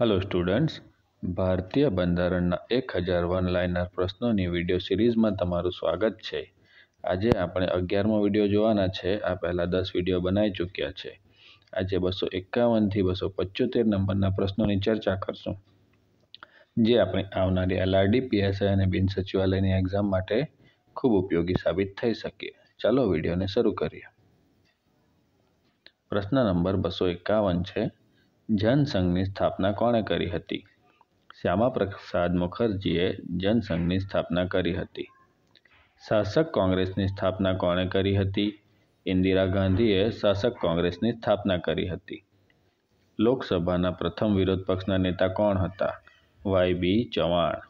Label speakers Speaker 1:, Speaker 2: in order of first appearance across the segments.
Speaker 1: hello students ભારતીય બંધારણના એક હજાર વન લાઇનર પ્રશ્નોની વિડીયો સિરીઝમાં તમારું સ્વાગત છે આજે આપણે અગિયારમો વિડીયો જોવાના છે આ પહેલાં દસ વિડીયો બનાવી ચૂક્યા છે આજે બસો એકાવનથી બસો પંચોતેર નંબરના પ્રશ્નોની ચર્ચા કરશું જે આપણે આવનારી એલઆરડી પીએસઆઈ અને બિન સચિવાલયની એક્ઝામ માટે ખૂબ ઉપયોગી સાબિત થઈ શકીએ ચાલો વિડીયોને શરૂ કરીએ પ્રશ્ન નંબર બસો એકાવન છે જનસંઘની સ્થાપના કોણે કરી હતી શ્યામા પ્રસાદ મુખર્જીએ જનસંઘની સ્થાપના કરી હતી શાસક કોંગ્રેસની સ્થાપના કોણે કરી હતી ઇન્દિરા ગાંધીએ શાસક કોંગ્રેસની સ્થાપના કરી હતી લોકસભાના પ્રથમ વિરોધ પક્ષના નેતા કોણ હતા વાય બી ચૌહાણ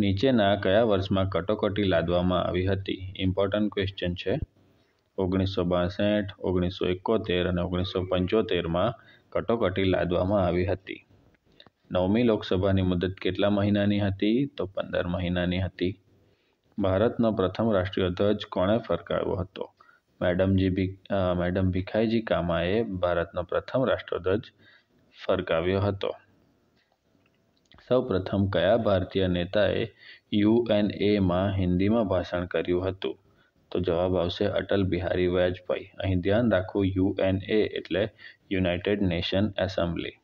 Speaker 1: નીચેના કયા વર્ષમાં કટોકટી લાદવામાં આવી હતી ઇમ્પોર્ટન્ટ ક્વેશ્ચન છે ઓગણીસો બાસઠ ઓગણીસો એકોતેર અને ઓગણીસો પંચોતેરમાં કટોકટી લાદવામાં આવી હતી નવમી લોકસભાની મુદત કેટલા મહિનાની હતી તો પંદર મહિનાની હતી ભારતનો પ્રથમ રાષ્ટ્રીય ધ્વજ કોણે ફરકાવ્યો હતો મેડમજી ભી મેડમ ભીખાઈજી કામાએ ભારતનો પ્રથમ રાષ્ટ્રધ્વજ ફરકાવ્યો હતો સૌપ્રથમ કયા ભારતીય નેતાએ યુએનએમાં હિન્દીમાં ભાષણ કર્યું હતું તો જવાબ આવશે અટલ બિહારી વાજપેયી અહીં ધ્યાન રાખવું યુએનએ એટલે યુનાઇટેડ નેશન એસેમ્બલી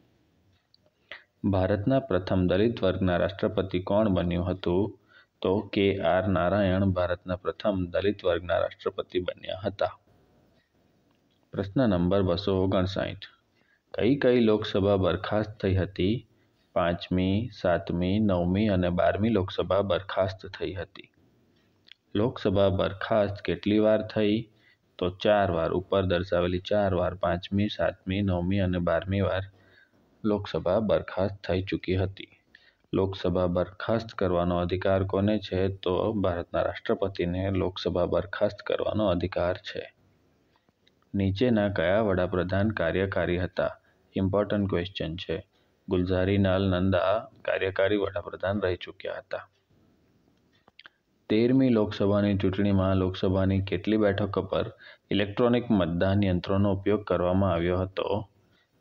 Speaker 1: ભારતના પ્રથમ દલિત વર્ગના રાષ્ટ્રપતિ કોણ બન્યું હતું તો કે આર નારાયણ ભારતના પ્રથમ દલિત વર્ગના રાષ્ટ્રપતિ બન્યા હતા પ્રશ્ન નંબર બસો ઓગણસાઠ કઈ કઈ લોકસભા બરખાસ્ત થઈ હતી પાંચમી સાતમી નવમી અને બારમી લોકસભા બરખાસ્ત થઈ હતી લોકસભા બરખાસ્ત કેટલી વાર થઈ તો ચાર વાર ઉપર દર્શાવેલી ચાર વાર પાંચમી સાતમી નવમી અને બારમી વાર લોકસભા બરખાસ્ત થઈ ચૂકી હતી લોકસભા બરખાસ્ત કરવાનો અધિકાર કોને છે તો ભારતના રાષ્ટ્રપતિને લોકસભા બરખાસ્ત કરવાનો અધિકાર છે નીચેના કયા વડાપ્રધાન કાર્યકારી હતા ઇમ્પોર્ટન્ટ ક્વેશ્ચન છે ગુલઝારીલાલ નંદા કાર્યકારી વડાપ્રધાન રહી ચૂક્યા હતા તેરમી લોકસભાની ચૂંટણીમાં લોકસભાની કેટલી બેઠકો પર ઇલેક્ટ્રોનિક મતદાન યંત્રોનો ઉપયોગ કરવામાં આવ્યો હતો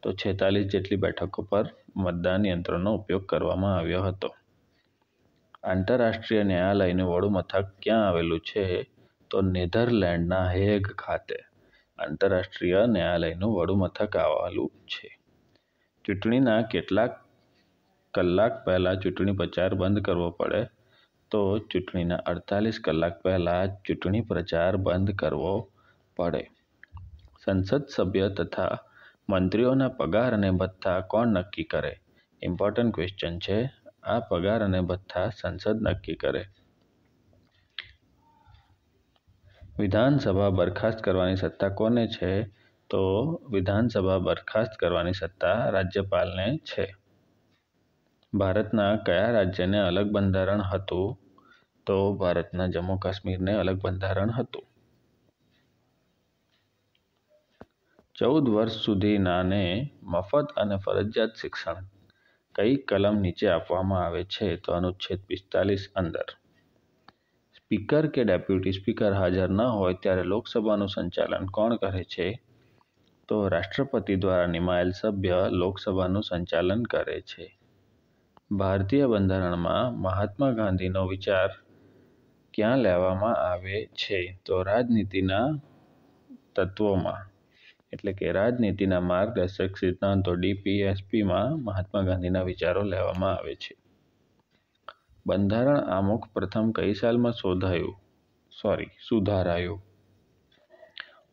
Speaker 1: તો છેતાલીસ જેટલી બેઠકો પર મતદાન યંત્રોનો ઉપયોગ કરવામાં આવ્યો હતો આંતરરાષ્ટ્રીય ન્યાયાલયનું મથક ક્યાં આવેલું છે તો નેધરલેન્ડના હેગ ખાતે આંતરરાષ્ટ્રીય ન્યાયાલયનું મથક આવેલું છે ચૂંટણીના કેટલાક કલાક પહેલાં ચૂંટણી પ્રચાર બંધ કરવો પડે તો ચૂંટણીના અડતાલીસ કલાક પહેલાં ચૂંટણી પ્રચાર બંધ કરવો પડે સંસદ સભ્ય તથા મંત્રીઓના પગાર અને ભથ્થા કોણ નક્કી કરે ઇમ્પોર્ટન્ટ ક્વેશ્ચન છે આ પગાર અને ભથ્થા સંસદ નક્કી કરે વિધાનસભા બરખાસ્ત કરવાની સત્તા કોને છે તો વિધાનસભા બરખાસ્ત કરવાની સત્તા રાજ્યપાલને છે ભારતના કયા રાજ્યને અલગ બંધારણ હતું તો ભારતના જમ્મુ કાશ્મીરને અલગ બંધારણ હતું ચૌદ વર્ષ સુધીનાને મફત અને ફરજિયાત શિક્ષણ કઈ કલમ નીચે આપવામાં આવે છે તો અનુચ્છેદ પિસ્તાલીસ અંદર સ્પીકર કે ડેપ્યુટી સ્પીકર હાજર ન હોય ત્યારે લોકસભાનું સંચાલન કોણ કરે છે તો રાષ્ટ્રપતિ દ્વારા નિમાયેલ સભ્ય લોકસભાનું સંચાલન કરે છે ભારતીય બંધારણમાં મહાત્મા ગાંધીનો વિચાર ક્યાં લેવામાં આવે છે તો રાજનીતિના તત્વોમાં એટલે કે રાજનીતિના માર્ગદર્શક સિદ્ધાંતો ડીપીએસપીમાં મહાત્મા ગાંધીના વિચારો લેવામાં આવે છે બંધારણ આમુખ પ્રથમ કઈ સાલમાં શોધાયું સોરી સુધારાયું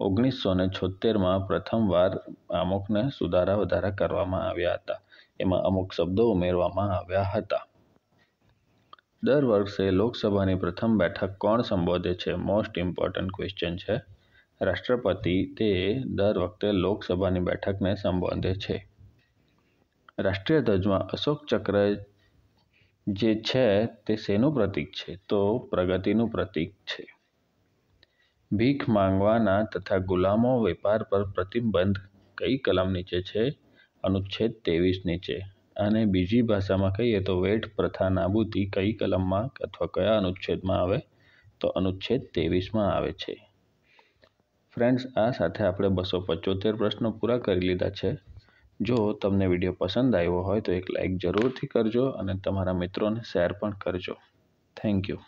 Speaker 1: ઓગણીસો ને છોતેરમાં પ્રથમવાર આમુખને સુધારા વધારા કરવામાં આવ્યા હતા એમાં અમુક શબ્દો ઉમેરવામાં આવ્યા હતા દર વર્ષે લોકસભાની પ્રથમ બેઠક કોણ સંબોધે છે મોસ્ટ ઇમ્પોર્ટન્ટ ક્વેશ્ચન છે રાષ્ટ્રપતિ તે દર વખતે લોકસભાની બેઠકને સંબોધે છે રાષ્ટ્રીય ધ્વજમાં અશોક ચક્ર જે છે તે શેનું પ્રતીક છે તો પ્રગતિનું પ્રતીક છે ભીખ માંગવાના તથા ગુલામો વેપાર પર પ્રતિબંધ કઈ કલમ નીચે છે અનુચ્છેદ તેવીસ નીચે અને બીજી ભાષામાં કહીએ તો વેટ પ્રથા નાબૂદી કઈ કલમમાં અથવા કયા અનુચ્છેદમાં આવે તો અનુચ્છેદ ત્રેવીસમાં આવે છે ફ્રેન્ડ્સ આ સાથે આપણે બસો પચોતેર પ્રશ્નો પૂરા કરી લીધા છે જો તમને વિડીયો પસંદ આવ્યો હોય તો એક લાઇક જરૂરથી કરજો અને તમારા મિત્રોને શેર પણ કરજો થેન્ક યુ